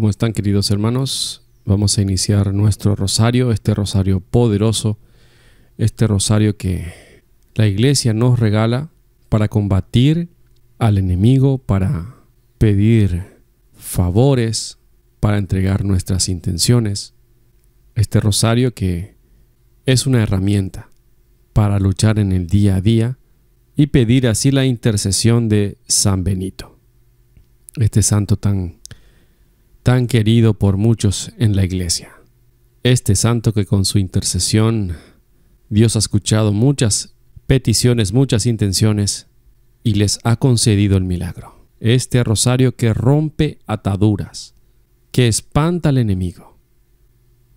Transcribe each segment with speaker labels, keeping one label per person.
Speaker 1: ¿Cómo están queridos hermanos? Vamos a iniciar nuestro rosario, este rosario poderoso, este rosario que la iglesia nos regala para combatir al enemigo, para pedir favores, para entregar nuestras intenciones. Este rosario que es una herramienta para luchar en el día a día y pedir así la intercesión de San Benito, este santo tan tan querido por muchos en la iglesia. Este santo que con su intercesión Dios ha escuchado muchas peticiones, muchas intenciones y les ha concedido el milagro. Este rosario que rompe ataduras, que espanta al enemigo.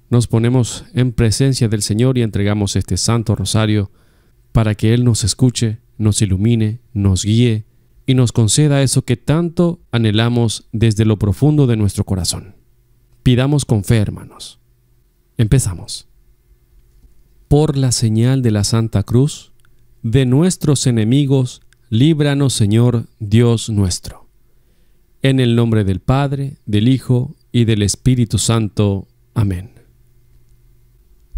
Speaker 1: Nos ponemos en presencia del Señor y entregamos este santo rosario para que Él nos escuche, nos ilumine, nos guíe y nos conceda eso que tanto anhelamos desde lo profundo de nuestro corazón. Pidamos con fe, hermanos. Empezamos. Por la señal de la Santa Cruz, de nuestros enemigos, líbranos, Señor, Dios nuestro. En el nombre del Padre, del Hijo y del Espíritu Santo. Amén.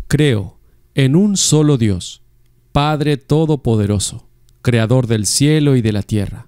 Speaker 1: Creo en un solo Dios, Padre Todopoderoso, Creador del cielo y de la tierra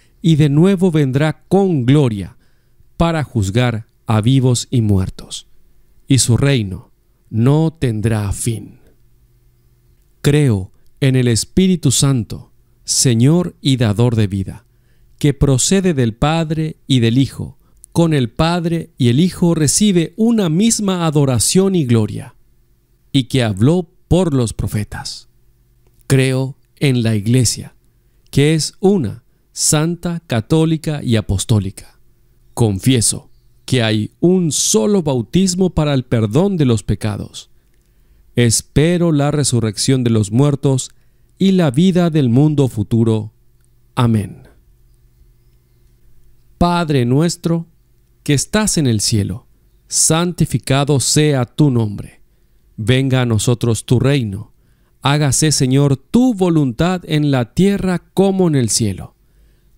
Speaker 1: y de nuevo vendrá con gloria para juzgar a vivos y muertos, y su reino no tendrá fin. Creo en el Espíritu Santo, Señor y Dador de vida, que procede del Padre y del Hijo, con el Padre y el Hijo recibe una misma adoración y gloria, y que habló por los profetas. Creo en la Iglesia, que es una, santa, católica y apostólica. Confieso que hay un solo bautismo para el perdón de los pecados. Espero la resurrección de los muertos y la vida del mundo futuro. Amén. Padre nuestro, que estás en el cielo, santificado sea tu nombre. Venga a nosotros tu reino. Hágase, Señor, tu voluntad en la tierra como en el cielo.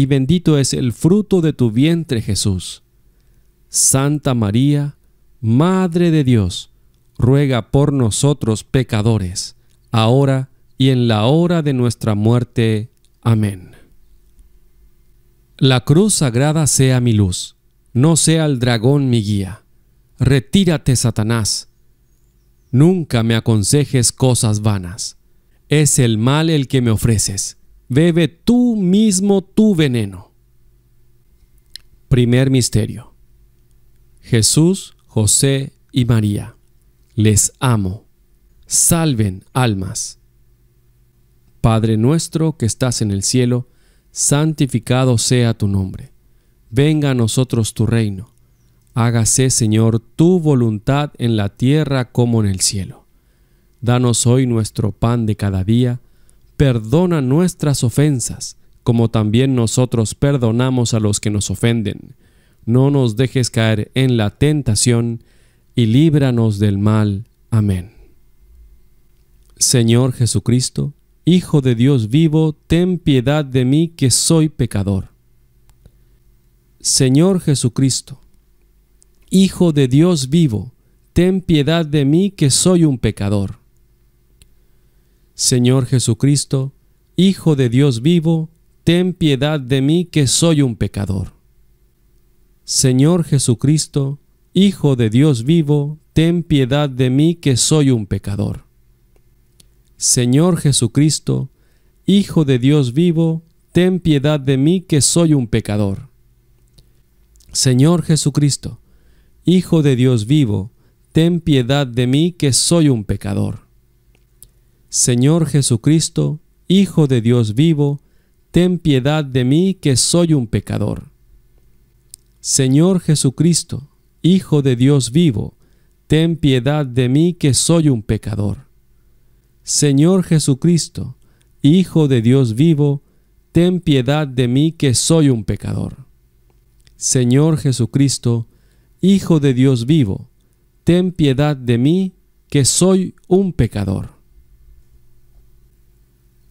Speaker 1: y bendito es el fruto de tu vientre Jesús. Santa María, Madre de Dios, ruega por nosotros pecadores, ahora y en la hora de nuestra muerte. Amén. La cruz sagrada sea mi luz, no sea el dragón mi guía. Retírate, Satanás. Nunca me aconsejes cosas vanas. Es el mal el que me ofreces Bebe tú mismo tu veneno. Primer misterio. Jesús, José y María. Les amo. Salven almas. Padre nuestro que estás en el cielo, santificado sea tu nombre. Venga a nosotros tu reino. Hágase, Señor, tu voluntad en la tierra como en el cielo. Danos hoy nuestro pan de cada día perdona nuestras ofensas, como también nosotros perdonamos a los que nos ofenden. No nos dejes caer en la tentación, y líbranos del mal. Amén. Señor Jesucristo, Hijo de Dios vivo, ten piedad de mí que soy pecador. Señor Jesucristo, Hijo de Dios vivo, ten piedad de mí que soy un pecador. Señor Jesucristo, Hijo de Dios vivo, ten piedad de mí que soy un pecador. Señor Jesucristo, Hijo de Dios vivo, ten piedad de mí que soy un pecador. Señor Jesucristo, Hijo de Dios vivo, ten piedad de mí que soy un pecador. Señor Jesucristo, Hijo de Dios vivo, ten piedad de mí que soy un pecador. Señor Jesucristo, Hijo de Dios vivo, ten piedad de mí que soy un pecador. Señor Jesucristo, Hijo de Dios vivo, ten piedad de mí que soy un pecador. Señor Jesucristo, Hijo de Dios vivo, ten piedad de mí que soy un pecador. Señor Jesucristo, Hijo de Dios vivo, ten piedad de mí que soy un pecador.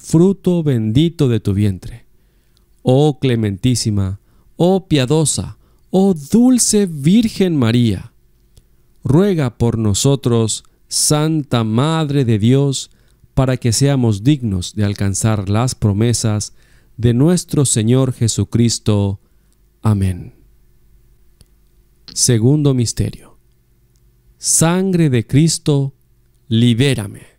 Speaker 1: fruto bendito de tu vientre. Oh clementísima, oh piadosa, oh dulce Virgen María, ruega por nosotros, Santa Madre de Dios, para que seamos dignos de alcanzar las promesas de nuestro Señor Jesucristo. Amén. Segundo Misterio. Sangre de Cristo, libérame.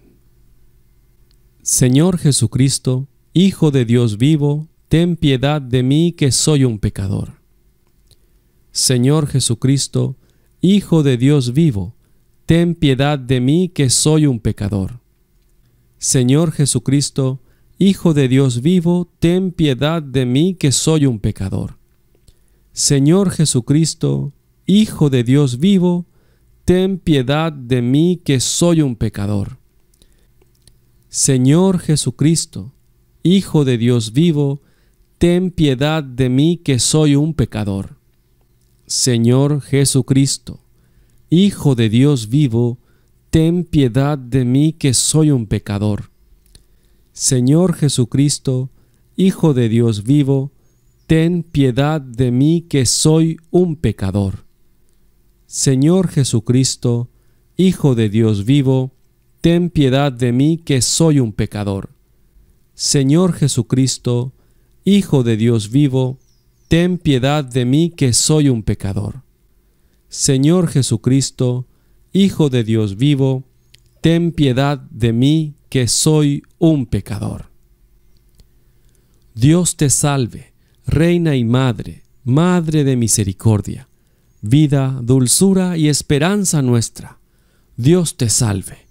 Speaker 1: Señor Jesucristo, Hijo de Dios vivo, ten piedad de mí que soy un pecador. Señor Jesucristo, Hijo de Dios vivo, ten piedad de mí que soy un pecador. Señor Jesucristo, Hijo de Dios vivo, ten piedad de mí que soy un pecador. Señor Jesucristo, Hijo de Dios vivo, ten piedad de mí que soy un pecador. Señor Jesucristo, Hijo de Dios vivo, ten piedad de mí que soy un pecador. Señor Jesucristo, Hijo de Dios vivo, ten piedad de mí que soy un pecador. Señor Jesucristo, Hijo de Dios vivo, ten piedad de mí que soy un pecador. Señor Jesucristo, Hijo de Dios vivo, ten piedad de mí que soy un pecador. Señor Jesucristo, Hijo de Dios vivo, ten piedad de mí que soy un pecador. Señor Jesucristo, Hijo de Dios vivo, ten piedad de mí que soy un pecador. Dios te salve, Reina y Madre, Madre de misericordia, vida, dulzura y esperanza nuestra. Dios te salve.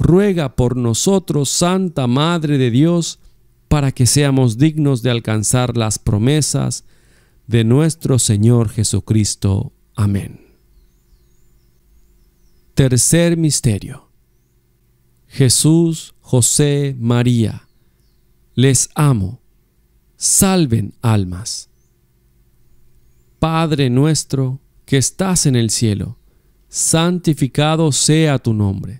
Speaker 1: ruega por nosotros, Santa Madre de Dios, para que seamos dignos de alcanzar las promesas de nuestro Señor Jesucristo. Amén. Tercer misterio. Jesús, José, María, les amo, salven almas. Padre nuestro que estás en el cielo, santificado sea tu nombre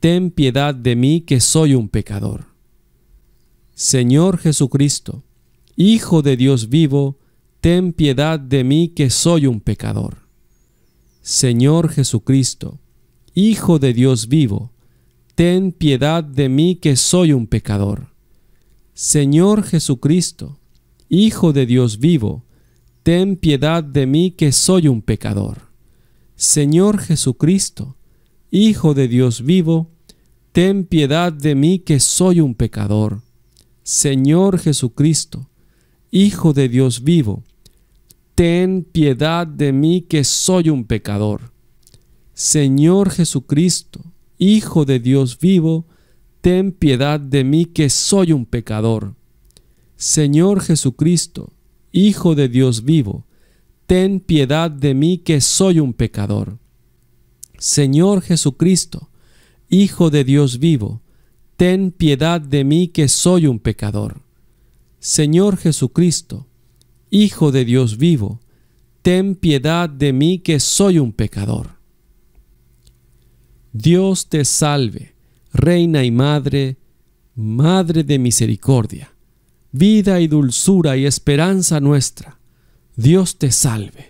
Speaker 1: ten piedad de mí que soy un pecador. Señor Jesucristo, Hijo de Dios vivo, ten piedad de mí que soy un pecador. Señor Jesucristo, Hijo de Dios vivo, ten piedad de mí que soy un pecador. Señor Jesucristo, Hijo de Dios vivo, ten piedad de mí que soy un pecador. Señor Jesucristo, Hijo de Dios vivo, ten piedad de mí que soy un pecador. Señor Jesucristo, Hijo de Dios vivo, ten piedad de mí que soy un pecador. Señor Jesucristo, Hijo de Dios vivo, ten piedad de mí que soy un pecador. Señor Jesucristo, Hijo de Dios vivo, ten piedad de mí que soy un pecador. Señor Jesucristo, Hijo de Dios vivo, ten piedad de mí que soy un pecador. Señor Jesucristo, Hijo de Dios vivo, ten piedad de mí que soy un pecador. Dios te salve, Reina y Madre, Madre de misericordia, vida y dulzura y esperanza nuestra. Dios te salve.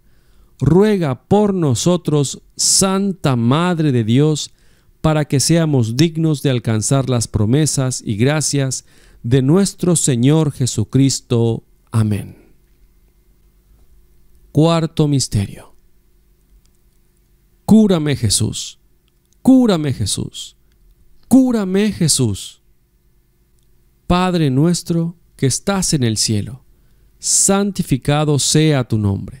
Speaker 1: ruega por nosotros, Santa Madre de Dios, para que seamos dignos de alcanzar las promesas y gracias de nuestro Señor Jesucristo. Amén. Cuarto misterio. Cúrame Jesús, cúrame Jesús, cúrame Jesús. Padre nuestro que estás en el cielo, santificado sea tu nombre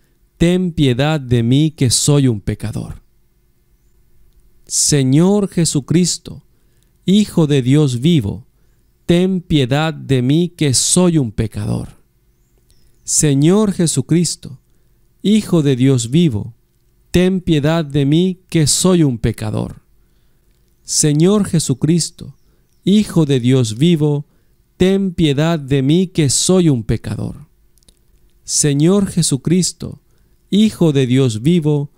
Speaker 1: ten piedad de mí que soy un pecador. Señor Jesucristo, Hijo de Dios vivo, ten piedad de mí que soy un pecador. Señor Jesucristo, Hijo de Dios vivo, ten piedad de mí que soy un pecador. Señor Jesucristo, Hijo de Dios vivo, ten piedad de mí que soy un pecador. Señor Jesucristo, Hijo de Dios vivo,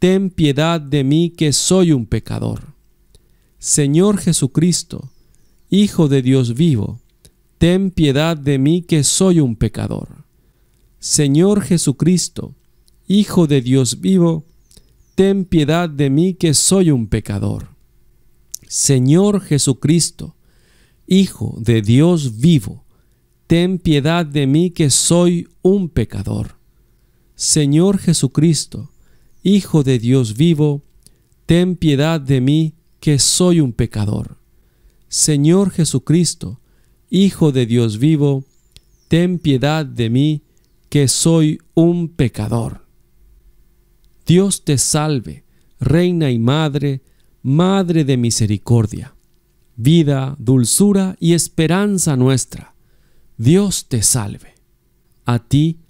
Speaker 1: ten piedad de mí que soy un pecador. Señor Jesucristo, Hijo de Dios vivo, ten piedad de mí que soy un pecador. Señor Jesucristo, Hijo de Dios vivo, ten piedad de mí que soy un pecador. Señor Jesucristo, Hijo de Dios vivo, ten piedad de mí que soy un pecador. Señor Jesucristo, Hijo de Dios vivo, ten piedad de mí, que soy un pecador. Señor Jesucristo, Hijo de Dios vivo, ten piedad de mí, que soy un pecador. Dios te salve, Reina y Madre, Madre de misericordia, vida, dulzura y esperanza nuestra. Dios te salve. A ti,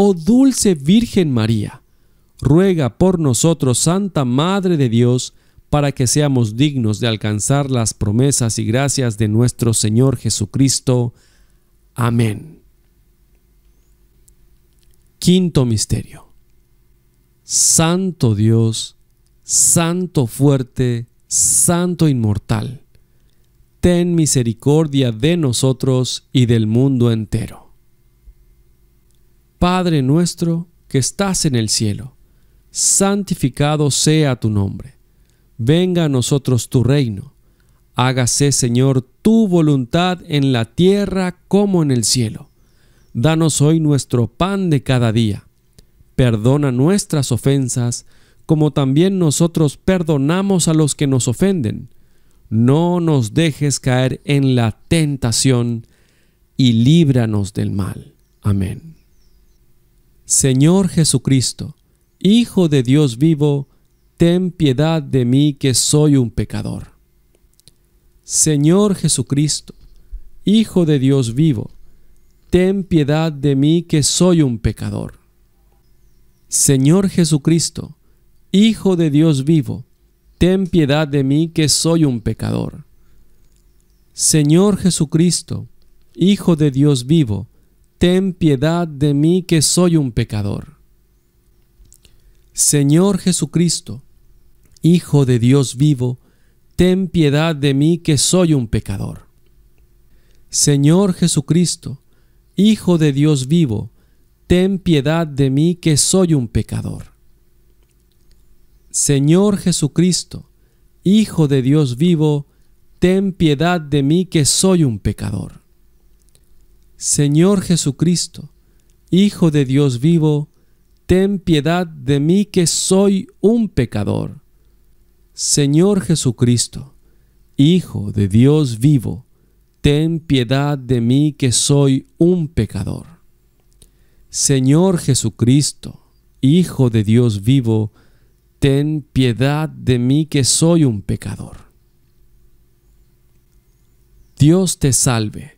Speaker 1: Oh dulce Virgen María, ruega por nosotros, Santa Madre de Dios, para que seamos dignos de alcanzar las promesas y gracias de nuestro Señor Jesucristo. Amén. Quinto Misterio. Santo Dios, Santo fuerte, Santo inmortal, ten misericordia de nosotros y del mundo entero. Padre nuestro que estás en el cielo, santificado sea tu nombre. Venga a nosotros tu reino. Hágase, Señor, tu voluntad en la tierra como en el cielo. Danos hoy nuestro pan de cada día. Perdona nuestras ofensas, como también nosotros perdonamos a los que nos ofenden. No nos dejes caer en la tentación, y líbranos del mal. Amén. Señor Jesucristo, Hijo de Dios vivo, ten piedad de mí que soy un pecador. Señor Jesucristo, Hijo de Dios vivo, ten piedad de mí que soy un pecador. Señor Jesucristo, Hijo de Dios vivo, ten piedad de mí que soy un pecador. Señor Jesucristo, Hijo de Dios vivo, ten piedad de mí que soy un pecador. Señor Jesucristo, Hijo de Dios vivo, ten piedad de mí que soy un pecador. Señor Jesucristo, Hijo de Dios vivo, ten piedad de mí que soy un pecador. Señor Jesucristo, Hijo de Dios vivo, ten piedad de mí que soy un pecador. Señor Jesucristo, Hijo de Dios vivo, ten piedad de mí que soy un pecador. Señor Jesucristo, Hijo de Dios vivo, ten piedad de mí que soy un pecador. Señor Jesucristo, Hijo de Dios vivo, ten piedad de mí que soy un pecador. Dios te salve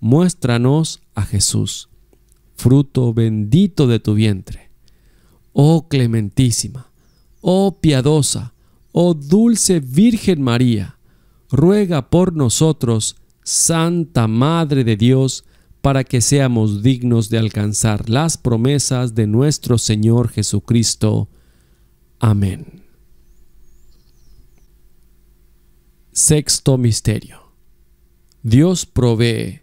Speaker 1: muéstranos a Jesús, fruto bendito de tu vientre. Oh clementísima, oh piadosa, oh dulce Virgen María, ruega por nosotros, Santa Madre de Dios, para que seamos dignos de alcanzar las promesas de nuestro Señor Jesucristo. Amén. Sexto Misterio. Dios provee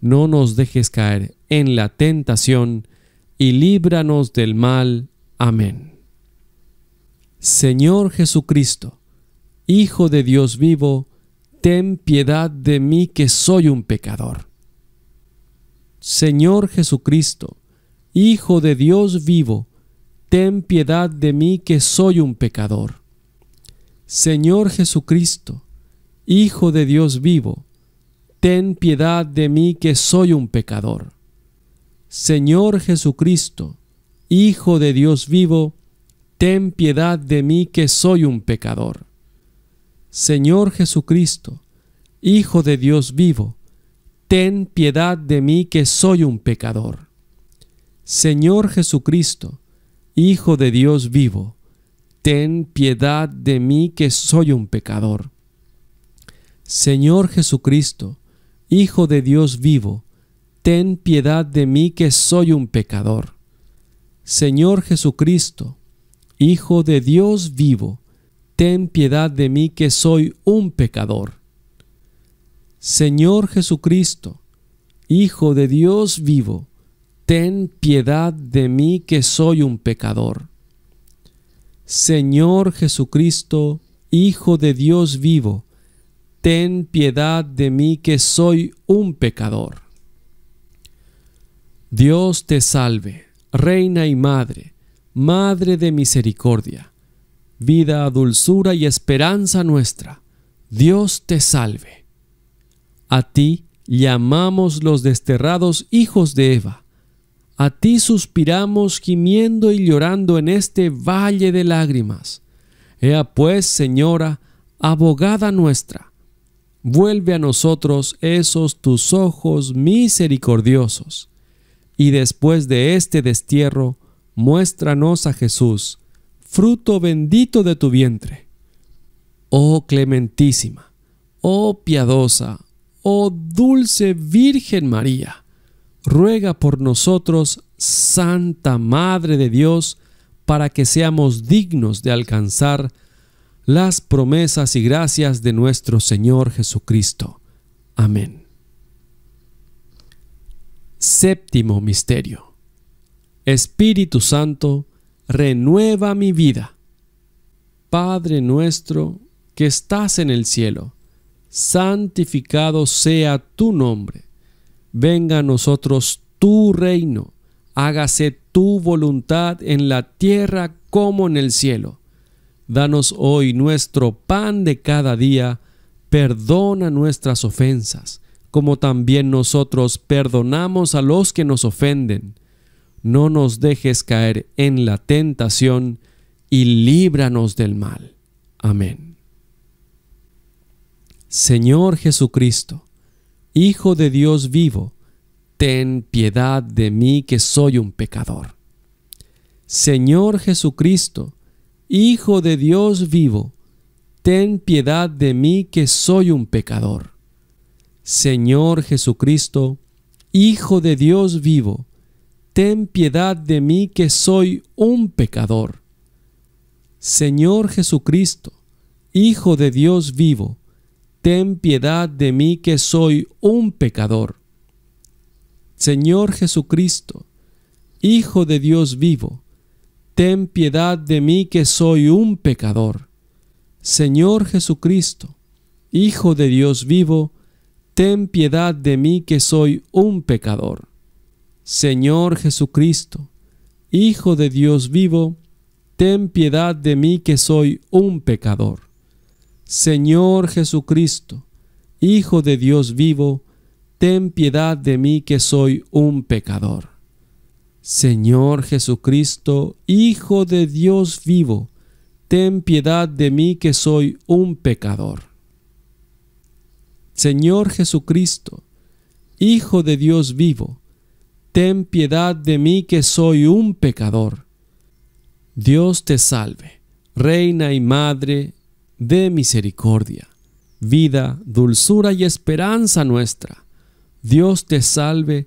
Speaker 1: no nos dejes caer en la tentación, y líbranos del mal. Amén. Señor Jesucristo, Hijo de Dios vivo, ten piedad de mí que soy un pecador. Señor Jesucristo, Hijo de Dios vivo, ten piedad de mí que soy un pecador. Señor Jesucristo, Hijo de Dios vivo, ten piedad de mí que soy un pecador. Señor Jesucristo, Hijo de Dios vivo, ten piedad de mí que soy un pecador. Señor Jesucristo, Hijo de Dios vivo, ten piedad de mí que soy un pecador. Señor Jesucristo, Hijo de Dios vivo, ten piedad de mí que soy un pecador. Señor Jesucristo, Hijo de Dios vivo, ten piedad de mí que soy un pecador. Señor Jesucristo, Hijo de Dios vivo, ten piedad de mí que soy un pecador. Señor Jesucristo, Hijo de Dios vivo, ten piedad de mí que soy un pecador. Señor Jesucristo, Hijo de Dios vivo, ten piedad de mí que soy un pecador. Dios te salve, Reina y Madre, Madre de misericordia, vida, dulzura y esperanza nuestra, Dios te salve. A ti llamamos los desterrados hijos de Eva, a ti suspiramos gimiendo y llorando en este valle de lágrimas. Ea pues, Señora, abogada nuestra, vuelve a nosotros esos tus ojos misericordiosos, y después de este destierro, muéstranos a Jesús, fruto bendito de tu vientre. Oh clementísima, oh piadosa, oh dulce Virgen María, ruega por nosotros, Santa Madre de Dios, para que seamos dignos de alcanzar las promesas y gracias de nuestro Señor Jesucristo. Amén. Séptimo Misterio. Espíritu Santo, renueva mi vida. Padre nuestro que estás en el cielo, santificado sea tu nombre. Venga a nosotros tu reino, hágase tu voluntad en la tierra como en el cielo. Danos hoy nuestro pan de cada día, perdona nuestras ofensas, como también nosotros perdonamos a los que nos ofenden. No nos dejes caer en la tentación y líbranos del mal. Amén. Señor Jesucristo, Hijo de Dios vivo, ten piedad de mí que soy un pecador. Señor Jesucristo, Hijo de Dios vivo, ten piedad de mí que soy un pecador. Señor Jesucristo, Hijo de Dios vivo, ten piedad de mí que soy un pecador. Señor Jesucristo, Hijo de Dios vivo, ten piedad de mí que soy un pecador. Señor Jesucristo, Hijo de Dios vivo, ten piedad de mí que soy un pecador. Señor Jesucristo, Hijo de Dios vivo, ten piedad de mí que soy un pecador. Señor Jesucristo, Hijo de Dios vivo, ten piedad de mí que soy un pecador. Señor Jesucristo, Hijo de Dios vivo, ten piedad de mí que soy un pecador. Señor Jesucristo, Hijo de Dios vivo, ten piedad de mí que soy un pecador. Señor Jesucristo, Hijo de Dios vivo, ten piedad de mí que soy un pecador. Dios te salve, Reina y Madre de misericordia, vida, dulzura y esperanza nuestra. Dios te salve,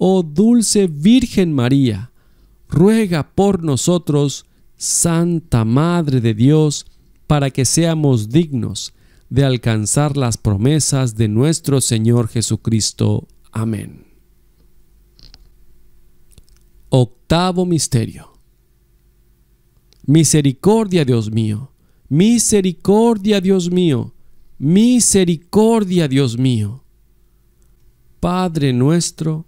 Speaker 1: Oh dulce Virgen María, ruega por nosotros, Santa Madre de Dios, para que seamos dignos de alcanzar las promesas de nuestro Señor Jesucristo. Amén. Octavo Misterio. Misericordia, Dios mío. Misericordia, Dios mío. Misericordia, Dios mío. Padre nuestro,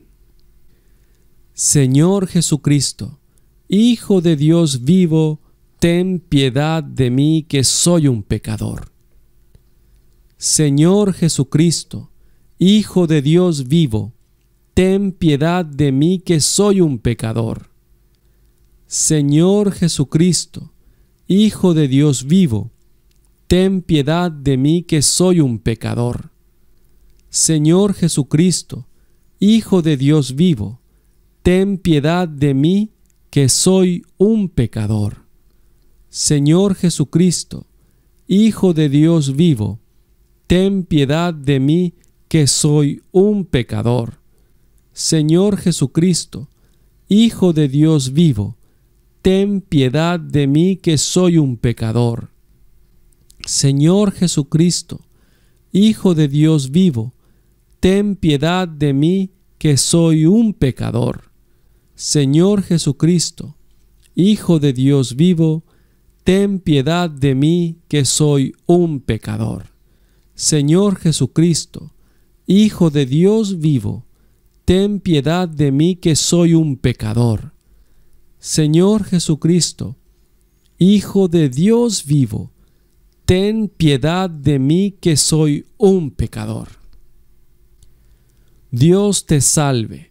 Speaker 1: Señor Jesucristo, Hijo de Dios vivo, ten piedad de mí que soy un pecador. Señor Jesucristo, Hijo de Dios vivo, ten piedad de mí que soy un pecador. Señor Jesucristo, Hijo de Dios vivo, ten piedad de mí que soy un pecador. Señor Jesucristo, Hijo de Dios vivo, ten piedad de mí, que soy un pecador. Señor Jesucristo, Hijo de Dios vivo, ten piedad de mí, que soy un pecador. Señor Jesucristo, Hijo de Dios vivo, ten piedad de mí, que soy un pecador. Señor Jesucristo, Hijo de Dios vivo, ten piedad de mí, que soy un pecador. Señor Jesucristo, Hijo de Dios vivo, ten piedad de mí que soy un pecador. Señor Jesucristo, Hijo de Dios vivo, ten piedad de mí que soy un pecador. Señor Jesucristo, Hijo de Dios vivo, ten piedad de mí que soy un pecador. Dios te salve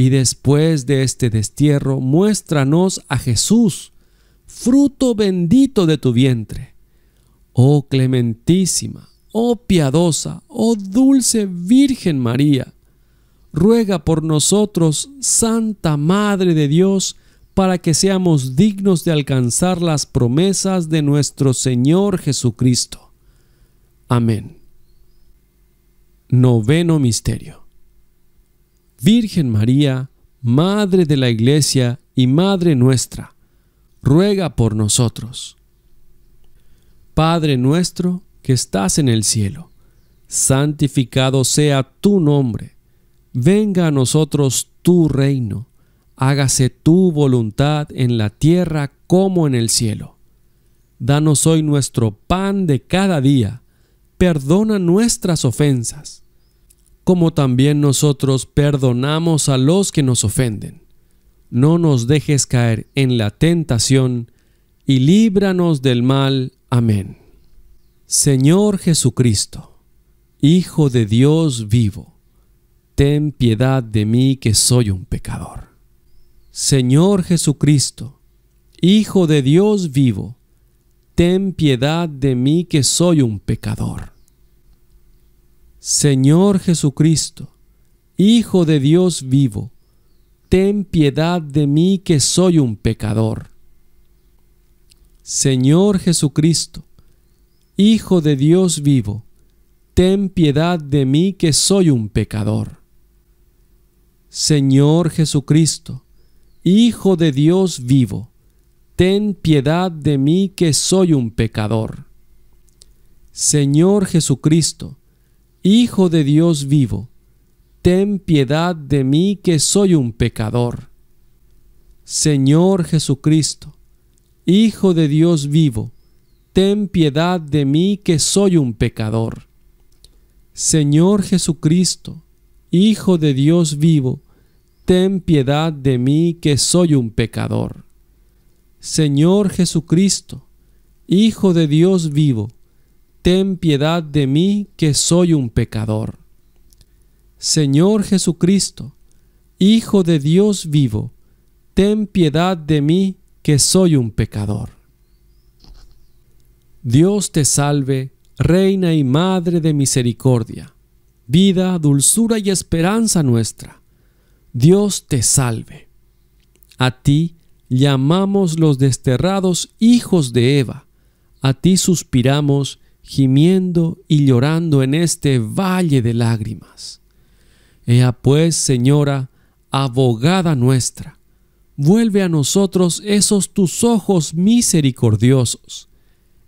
Speaker 1: y después de este destierro, muéstranos a Jesús, fruto bendito de tu vientre. Oh clementísima, oh piadosa, oh dulce Virgen María, ruega por nosotros, Santa Madre de Dios, para que seamos dignos de alcanzar las promesas de nuestro Señor Jesucristo. Amén. Noveno Misterio. Virgen María, Madre de la Iglesia y Madre nuestra, ruega por nosotros. Padre nuestro que estás en el cielo, santificado sea tu nombre, venga a nosotros tu reino, hágase tu voluntad en la tierra como en el cielo. Danos hoy nuestro pan de cada día, perdona nuestras ofensas como también nosotros perdonamos a los que nos ofenden. No nos dejes caer en la tentación, y líbranos del mal. Amén. Señor Jesucristo, Hijo de Dios vivo, ten piedad de mí que soy un pecador. Señor Jesucristo, Hijo de Dios vivo, ten piedad de mí que soy un pecador. Señor Jesucristo, Hijo de Dios vivo, ten piedad de mí que soy un pecador. Señor Jesucristo, Hijo de Dios vivo, ten piedad de mí que soy un pecador. Señor Jesucristo, Hijo de Dios vivo, ten piedad de mí que soy un pecador. Señor Jesucristo, Hijo de Dios vivo, ten piedad de mí que soy un pecador. Señor Jesucristo, Hijo de Dios vivo, ten piedad de mí que soy un pecador. Señor Jesucristo, Hijo de Dios vivo, ten piedad de mí que soy un pecador. Señor Jesucristo, Hijo de Dios vivo, ten piedad de mí que soy un pecador. Señor Jesucristo, Hijo de Dios vivo, ten piedad de mí que soy un pecador. Dios te salve, Reina y Madre de Misericordia, vida, dulzura y esperanza nuestra. Dios te salve. A ti llamamos los desterrados hijos de Eva, a ti suspiramos gimiendo y llorando en este valle de lágrimas. Ea pues, Señora, abogada nuestra, vuelve a nosotros esos tus ojos misericordiosos,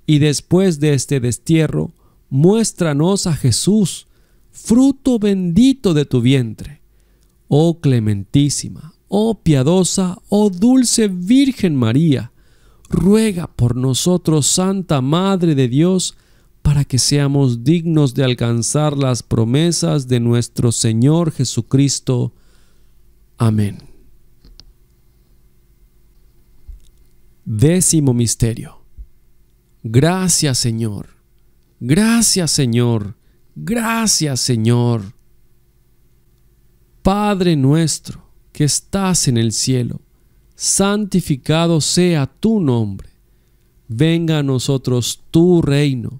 Speaker 1: y después de este destierro, muéstranos a Jesús, fruto bendito de tu vientre. Oh clementísima, oh piadosa, oh dulce Virgen María, ruega por nosotros, Santa Madre de Dios, para que seamos dignos de alcanzar las promesas de nuestro Señor Jesucristo. Amén. Décimo misterio. Gracias Señor. Gracias Señor. Gracias Señor. Padre nuestro que estás en el cielo, santificado sea tu nombre. Venga a nosotros tu reino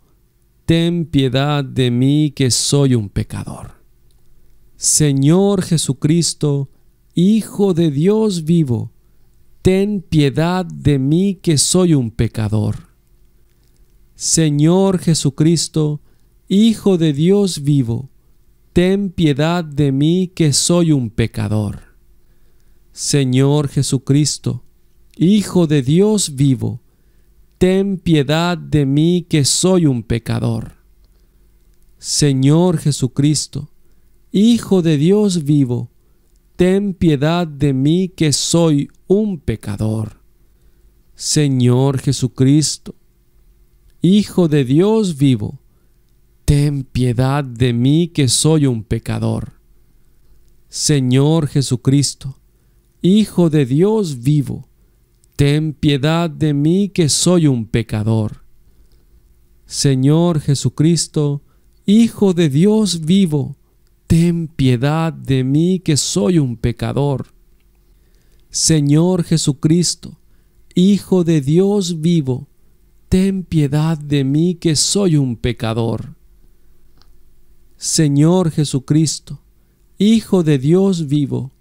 Speaker 1: ten piedad de mí que soy un pecador. Señor Jesucristo, Hijo de Dios vivo, ten piedad de mí que soy un pecador. Señor Jesucristo, Hijo de Dios vivo, ten piedad de mí que soy un pecador. Señor Jesucristo, Hijo de Dios vivo, ten piedad de mí que soy un pecador. Señor Jesucristo, Hijo de Dios vivo, ten piedad de mí que soy un pecador. Señor Jesucristo, Hijo de Dios vivo, ten piedad de mí que soy un pecador. Señor Jesucristo, Hijo de Dios vivo, Ten piedad de mí que soy un pecador. Señor Jesucristo, Hijo de Dios vivo, ten piedad de mí que soy un pecador. Señor Jesucristo, Hijo de Dios vivo, ten piedad de mí que soy un pecador. Señor Jesucristo, Hijo de Dios vivo,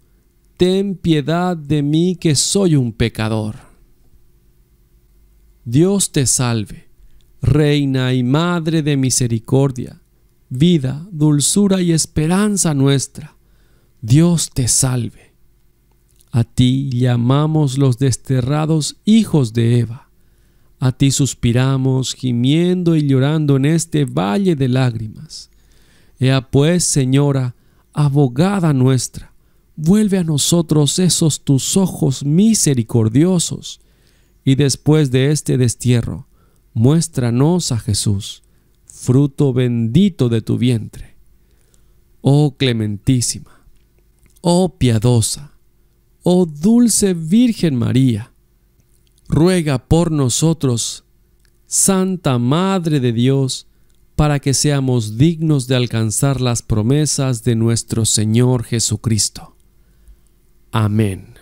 Speaker 1: ten piedad de mí que soy un pecador. Dios te salve, Reina y Madre de Misericordia, vida, dulzura y esperanza nuestra. Dios te salve. A ti llamamos los desterrados hijos de Eva. A ti suspiramos, gimiendo y llorando en este valle de lágrimas. Ea pues, Señora, abogada nuestra vuelve a nosotros esos tus ojos misericordiosos, y después de este destierro, muéstranos a Jesús, fruto bendito de tu vientre. Oh clementísima, oh piadosa, oh dulce Virgen María, ruega por nosotros, Santa Madre de Dios, para que seamos dignos de alcanzar las promesas de nuestro Señor Jesucristo. Amén.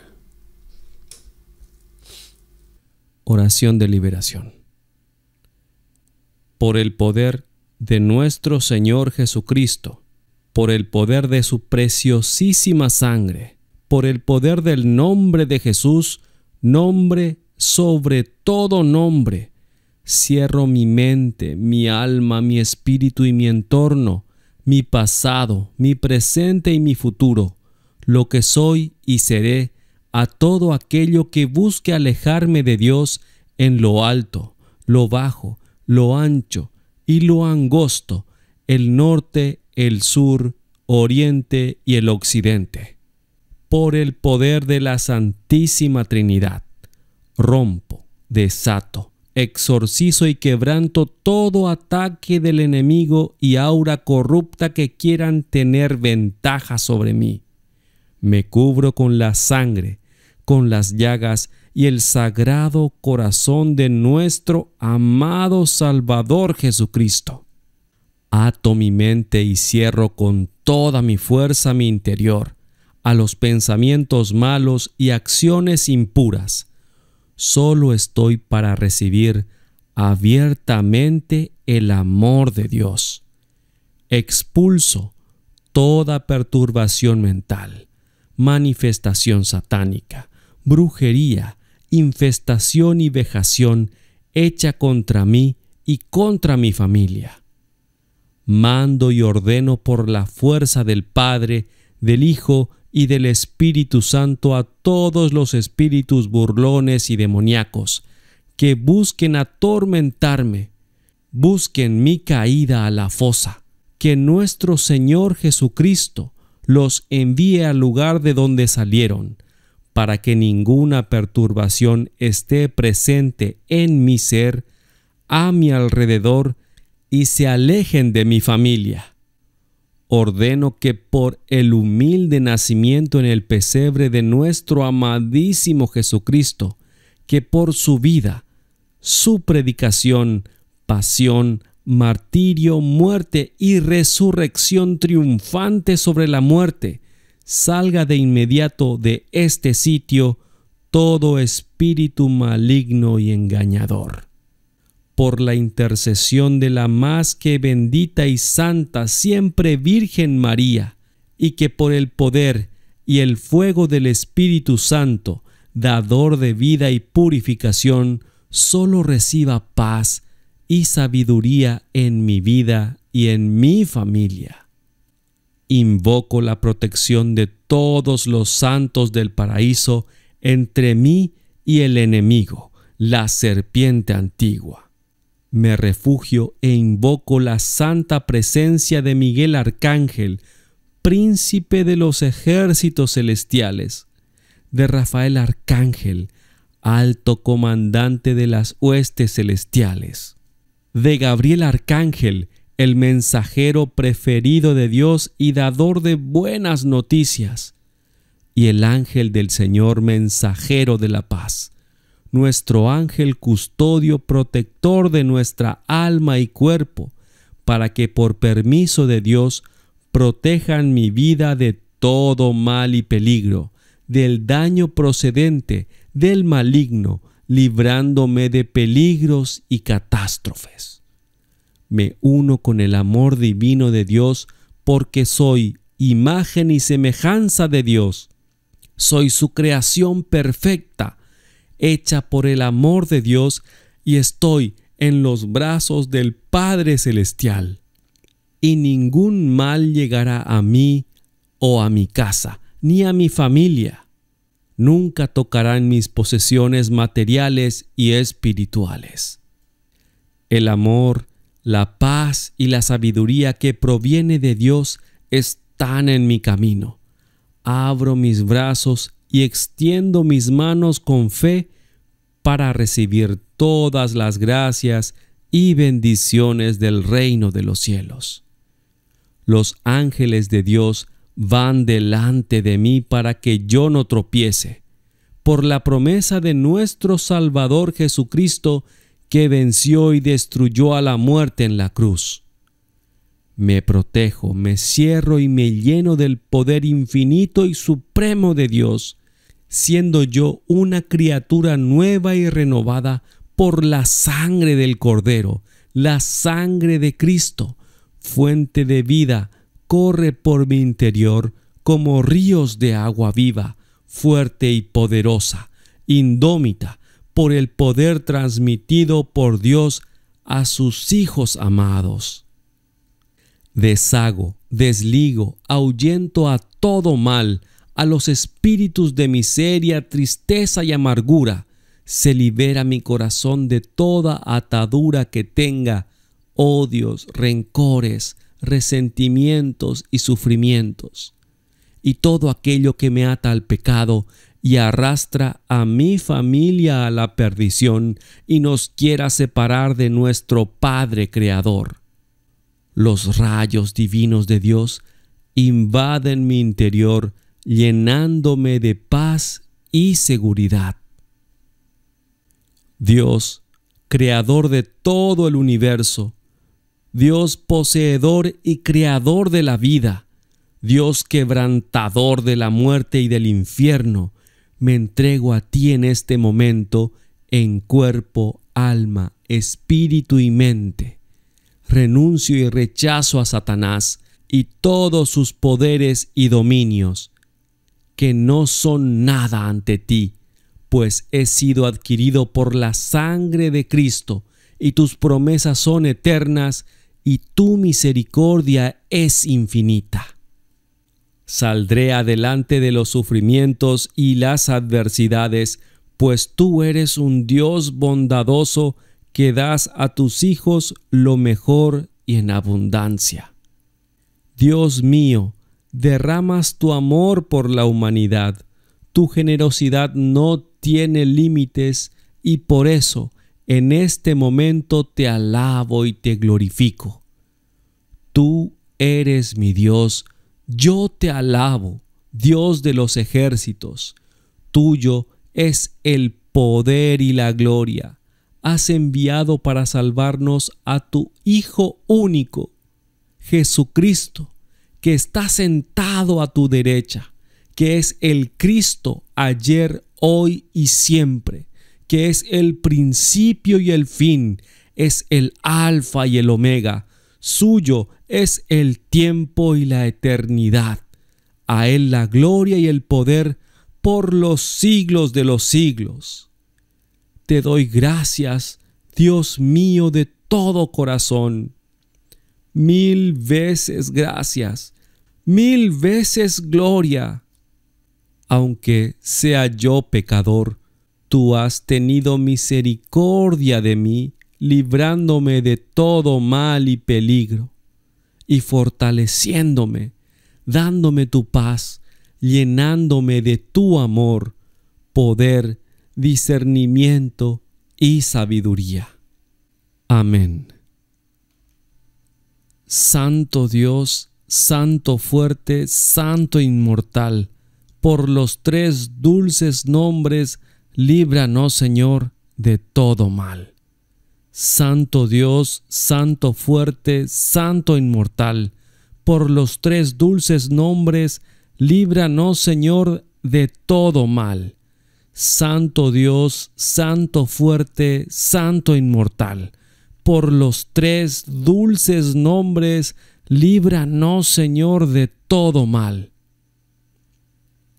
Speaker 1: Oración de liberación. Por el poder de nuestro Señor Jesucristo, por el poder de su preciosísima sangre, por el poder del nombre de Jesús, nombre sobre todo nombre, cierro mi mente, mi alma, mi espíritu y mi entorno, mi pasado, mi presente y mi futuro lo que soy y seré a todo aquello que busque alejarme de Dios en lo alto, lo bajo, lo ancho y lo angosto, el norte, el sur, oriente y el occidente. Por el poder de la Santísima Trinidad, rompo, desato, exorcizo y quebranto todo ataque del enemigo y aura corrupta que quieran tener ventaja sobre mí me cubro con la sangre, con las llagas y el sagrado corazón de nuestro amado Salvador Jesucristo. Ato mi mente y cierro con toda mi fuerza mi interior a los pensamientos malos y acciones impuras. Solo estoy para recibir abiertamente el amor de Dios. Expulso toda perturbación mental manifestación satánica, brujería, infestación y vejación hecha contra mí y contra mi familia. Mando y ordeno por la fuerza del Padre, del Hijo y del Espíritu Santo a todos los espíritus burlones y demoníacos, que busquen atormentarme, busquen mi caída a la fosa, que nuestro Señor Jesucristo, los envíe al lugar de donde salieron, para que ninguna perturbación esté presente en mi ser, a mi alrededor, y se alejen de mi familia. Ordeno que por el humilde nacimiento en el pesebre de nuestro amadísimo Jesucristo, que por su vida, su predicación, pasión, martirio, muerte y resurrección triunfante sobre la muerte. Salga de inmediato de este sitio todo espíritu maligno y engañador. Por la intercesión de la más que bendita y santa siempre Virgen María, y que por el poder y el fuego del Espíritu Santo, dador de vida y purificación, solo reciba paz, y sabiduría en mi vida y en mi familia. Invoco la protección de todos los santos del paraíso entre mí y el enemigo, la serpiente antigua. Me refugio e invoco la santa presencia de Miguel Arcángel, príncipe de los ejércitos celestiales, de Rafael Arcángel, alto comandante de las huestes celestiales, de Gabriel Arcángel, el mensajero preferido de Dios y dador de buenas noticias, y el ángel del Señor, mensajero de la paz, nuestro ángel custodio protector de nuestra alma y cuerpo, para que por permiso de Dios protejan mi vida de todo mal y peligro, del daño procedente, del maligno, librándome de peligros y catástrofes. Me uno con el amor divino de Dios porque soy imagen y semejanza de Dios. Soy su creación perfecta, hecha por el amor de Dios y estoy en los brazos del Padre Celestial. Y ningún mal llegará a mí o a mi casa, ni a mi familia nunca tocarán mis posesiones materiales y espirituales. El amor, la paz y la sabiduría que proviene de Dios están en mi camino. Abro mis brazos y extiendo mis manos con fe para recibir todas las gracias y bendiciones del reino de los cielos. Los ángeles de Dios van delante de mí para que yo no tropiece, por la promesa de nuestro Salvador Jesucristo, que venció y destruyó a la muerte en la cruz. Me protejo, me cierro y me lleno del poder infinito y supremo de Dios, siendo yo una criatura nueva y renovada por la sangre del Cordero, la sangre de Cristo, fuente de vida, corre por mi interior como ríos de agua viva, fuerte y poderosa, indómita por el poder transmitido por Dios a sus hijos amados. Deshago, desligo, ahuyento a todo mal, a los espíritus de miseria, tristeza y amargura. Se libera mi corazón de toda atadura que tenga, odios, oh rencores, resentimientos y sufrimientos, y todo aquello que me ata al pecado y arrastra a mi familia a la perdición y nos quiera separar de nuestro Padre Creador. Los rayos divinos de Dios invaden mi interior llenándome de paz y seguridad. Dios, Creador de todo el universo, Dios poseedor y creador de la vida, Dios quebrantador de la muerte y del infierno, me entrego a ti en este momento en cuerpo, alma, espíritu y mente. Renuncio y rechazo a Satanás y todos sus poderes y dominios, que no son nada ante ti, pues he sido adquirido por la sangre de Cristo, y tus promesas son eternas y tu misericordia es infinita. Saldré adelante de los sufrimientos y las adversidades, pues tú eres un Dios bondadoso que das a tus hijos lo mejor y en abundancia. Dios mío, derramas tu amor por la humanidad, tu generosidad no tiene límites y por eso en este momento te alabo y te glorifico. Tú eres mi Dios, yo te alabo, Dios de los ejércitos. Tuyo es el poder y la gloria. Has enviado para salvarnos a tu Hijo único, Jesucristo, que está sentado a tu derecha, que es el Cristo ayer, hoy y siempre que es el principio y el fin, es el alfa y el omega. Suyo es el tiempo y la eternidad. A Él la gloria y el poder por los siglos de los siglos. Te doy gracias, Dios mío, de todo corazón. Mil veces gracias, mil veces gloria. Aunque sea yo pecador, Tú has tenido misericordia de mí, librándome de todo mal y peligro, y fortaleciéndome, dándome tu paz, llenándome de tu amor, poder, discernimiento y sabiduría. Amén. Santo Dios, Santo fuerte, Santo inmortal, por los tres dulces nombres líbranos Señor de todo mal. Santo Dios, Santo fuerte, Santo inmortal, por los tres dulces nombres, líbranos Señor de todo mal. Santo Dios, Santo fuerte, Santo inmortal, por los tres dulces nombres, líbranos Señor de todo mal.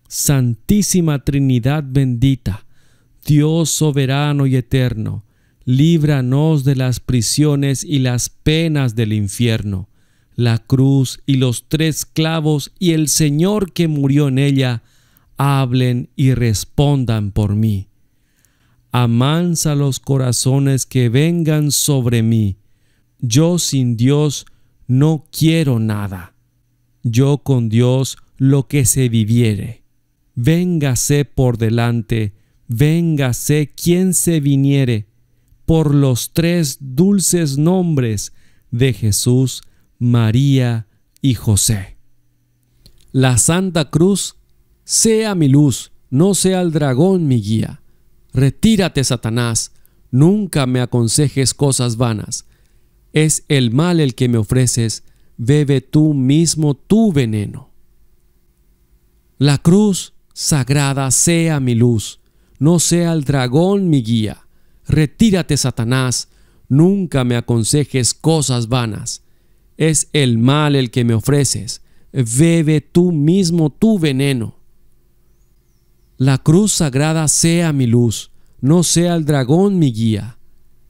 Speaker 1: Santísima Trinidad bendita, Dios soberano y eterno, líbranos de las prisiones y las penas del infierno, la cruz y los tres clavos y el Señor que murió en ella, hablen y respondan por mí. Amansa los corazones que vengan sobre mí. Yo sin Dios no quiero nada. Yo con Dios lo que se viviere. Véngase por delante véngase quien se viniere por los tres dulces nombres de Jesús, María y José. La Santa Cruz sea mi luz, no sea el dragón mi guía. Retírate, Satanás, nunca me aconsejes cosas vanas. Es el mal el que me ofreces, bebe tú mismo tu veneno. La cruz sagrada sea mi luz, no sea el dragón mi guía. Retírate, Satanás, nunca me aconsejes cosas vanas. Es el mal el que me ofreces, bebe tú mismo tu veneno. La cruz sagrada sea mi luz, no sea el dragón mi guía.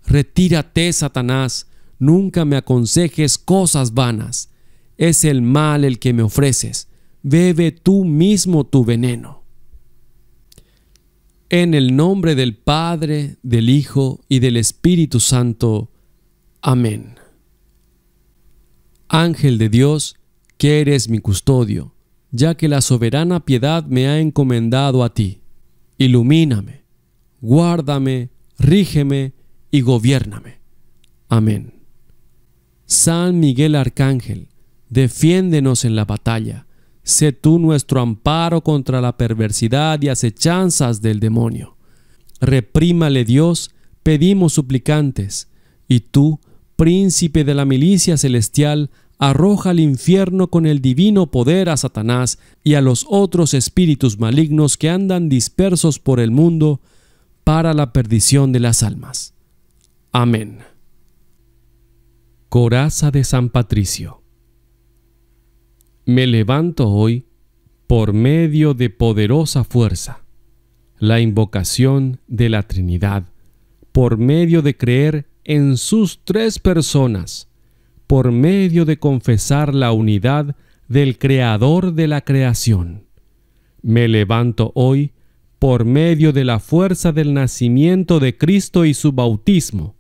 Speaker 1: Retírate, Satanás, nunca me aconsejes cosas vanas. Es el mal el que me ofreces, bebe tú mismo tu veneno. En el nombre del Padre, del Hijo y del Espíritu Santo. Amén. Ángel de Dios, que eres mi custodio, ya que la soberana piedad me ha encomendado a ti. Ilumíname, guárdame, rígeme y gobiérname. Amén. San Miguel Arcángel, defiéndenos en la batalla Sé tú nuestro amparo contra la perversidad y acechanzas del demonio. Reprímale Dios, pedimos suplicantes, y tú, príncipe de la milicia celestial, arroja al infierno con el divino poder a Satanás y a los otros espíritus malignos que andan dispersos por el mundo para la perdición de las almas. Amén. Coraza de San Patricio me levanto hoy por medio de poderosa fuerza, la invocación de la Trinidad, por medio de creer en sus tres personas, por medio de confesar la unidad del Creador de la creación. Me levanto hoy por medio de la fuerza del nacimiento de Cristo y su bautismo,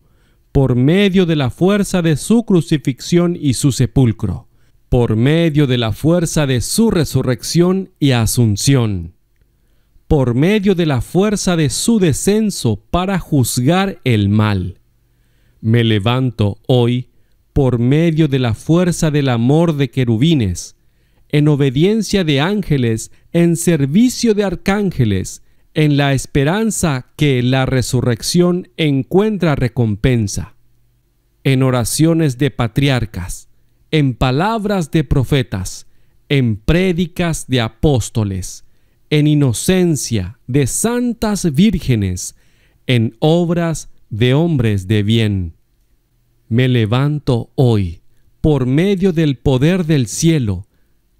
Speaker 1: por medio de la fuerza de su crucifixión y su sepulcro por medio de la fuerza de su resurrección y asunción, por medio de la fuerza de su descenso para juzgar el mal. Me levanto hoy por medio de la fuerza del amor de querubines, en obediencia de ángeles, en servicio de arcángeles, en la esperanza que la resurrección encuentra recompensa, en oraciones de patriarcas, en palabras de profetas, en prédicas de apóstoles, en inocencia de santas vírgenes, en obras de hombres de bien. Me levanto hoy, por medio del poder del cielo,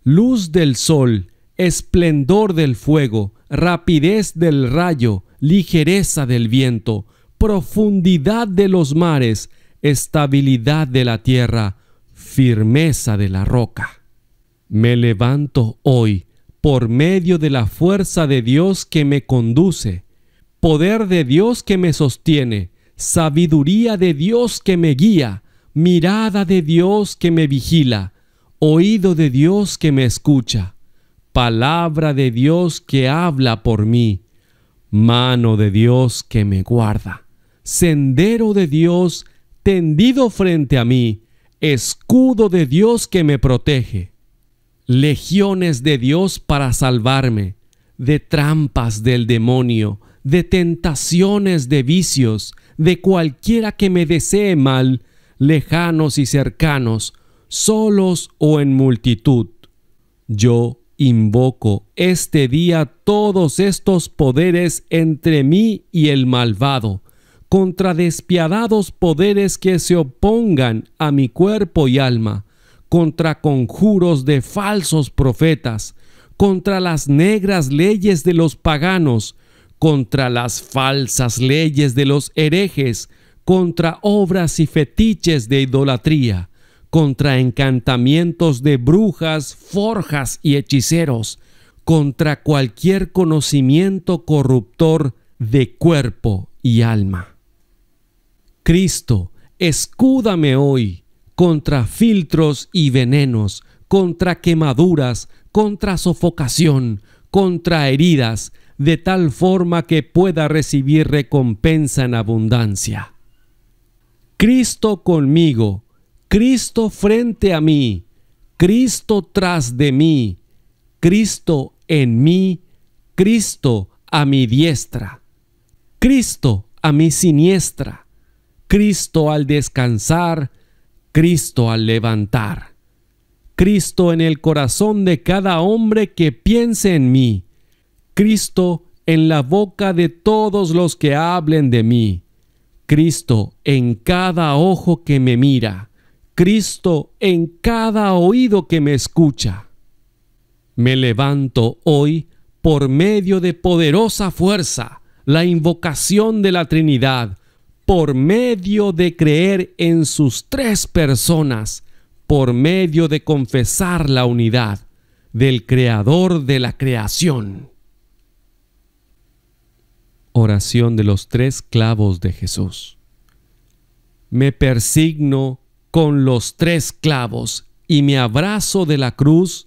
Speaker 1: luz del sol, esplendor del fuego, rapidez del rayo, ligereza del viento, profundidad de los mares, estabilidad de la tierra, firmeza de la roca. Me levanto hoy por medio de la fuerza de Dios que me conduce, poder de Dios que me sostiene, sabiduría de Dios que me guía, mirada de Dios que me vigila, oído de Dios que me escucha, palabra de Dios que habla por mí, mano de Dios que me guarda, sendero de Dios tendido frente a mí, escudo de Dios que me protege, legiones de Dios para salvarme, de trampas del demonio, de tentaciones de vicios, de cualquiera que me desee mal, lejanos y cercanos, solos o en multitud. Yo invoco este día todos estos poderes entre mí y el malvado, contra despiadados poderes que se opongan a mi cuerpo y alma, contra conjuros de falsos profetas, contra las negras leyes de los paganos, contra las falsas leyes de los herejes, contra obras y fetiches de idolatría, contra encantamientos de brujas, forjas y hechiceros, contra cualquier conocimiento corruptor de cuerpo y alma. Cristo, escúdame hoy contra filtros y venenos, contra quemaduras, contra sofocación, contra heridas, de tal forma que pueda recibir recompensa en abundancia. Cristo conmigo, Cristo frente a mí, Cristo tras de mí, Cristo en mí, Cristo a mi diestra, Cristo a mi siniestra, Cristo al descansar, Cristo al levantar. Cristo en el corazón de cada hombre que piense en mí. Cristo en la boca de todos los que hablen de mí. Cristo en cada ojo que me mira. Cristo en cada oído que me escucha. Me levanto hoy por medio de poderosa fuerza, la invocación de la Trinidad, por medio de creer en sus tres personas, por medio de confesar la unidad del Creador de la creación. Oración de los tres clavos de Jesús. Me persigno con los tres clavos y me abrazo de la cruz,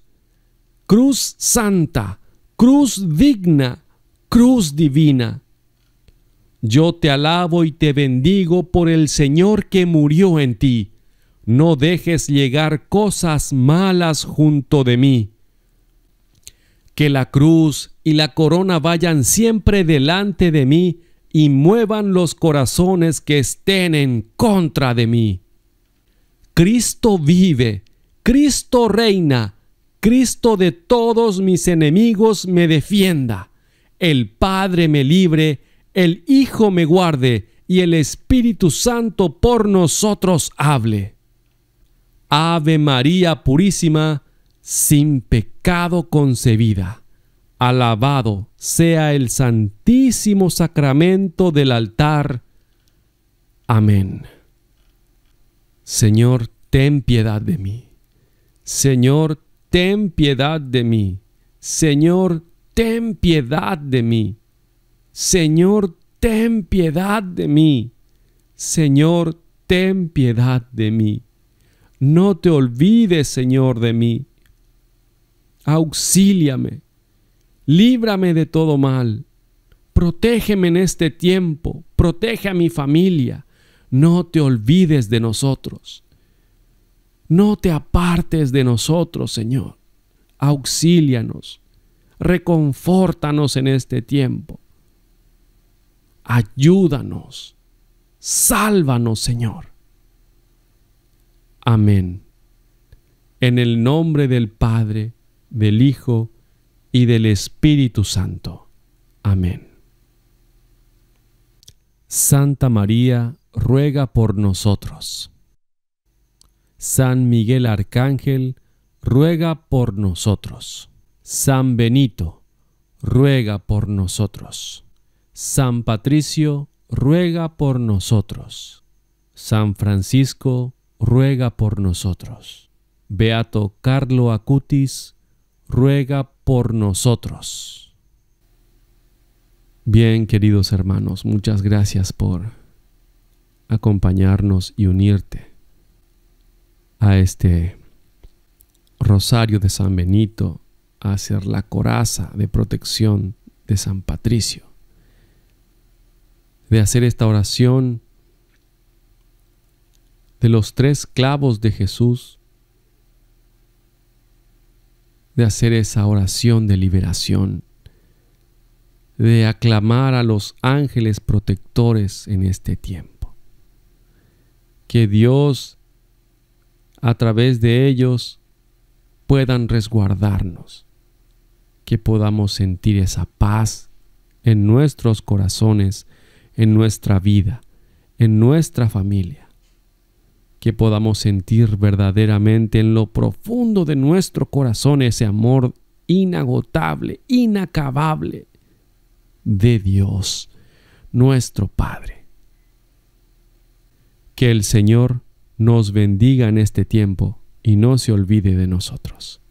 Speaker 1: cruz santa, cruz digna, cruz divina, yo te alabo y te bendigo por el Señor que murió en ti. No dejes llegar cosas malas junto de mí. Que la cruz y la corona vayan siempre delante de mí y muevan los corazones que estén en contra de mí. Cristo vive, Cristo reina, Cristo de todos mis enemigos me defienda, el Padre me libre el Hijo me guarde y el Espíritu Santo por nosotros hable. Ave María Purísima, sin pecado concebida. Alabado sea el santísimo sacramento del altar. Amén. Señor, ten piedad de mí. Señor, ten piedad de mí. Señor, ten piedad de mí. Señor, ten piedad de mí. Señor, ten piedad de mí. No te olvides, Señor, de mí. Auxíliame. Líbrame de todo mal. Protégeme en este tiempo. Protege a mi familia. No te olvides de nosotros. No te apartes de nosotros, Señor. Auxílianos. reconfortanos en este tiempo ayúdanos, sálvanos, Señor. Amén. En el nombre del Padre, del Hijo y del Espíritu Santo. Amén. Santa María, ruega por nosotros. San Miguel Arcángel, ruega por nosotros. San Benito, ruega por nosotros. San Patricio ruega por nosotros. San Francisco ruega por nosotros. Beato Carlo Acutis ruega por nosotros. Bien, queridos hermanos, muchas gracias por acompañarnos y unirte a este rosario de San Benito, a hacer la coraza de protección de San Patricio de hacer esta oración de los tres clavos de Jesús, de hacer esa oración de liberación, de aclamar a los ángeles protectores en este tiempo. Que Dios, a través de ellos, puedan resguardarnos, que podamos sentir esa paz en nuestros corazones, en nuestra vida, en nuestra familia. Que podamos sentir verdaderamente en lo profundo de nuestro corazón ese amor inagotable, inacabable de Dios, nuestro Padre. Que el Señor nos bendiga en este tiempo y no se olvide de nosotros.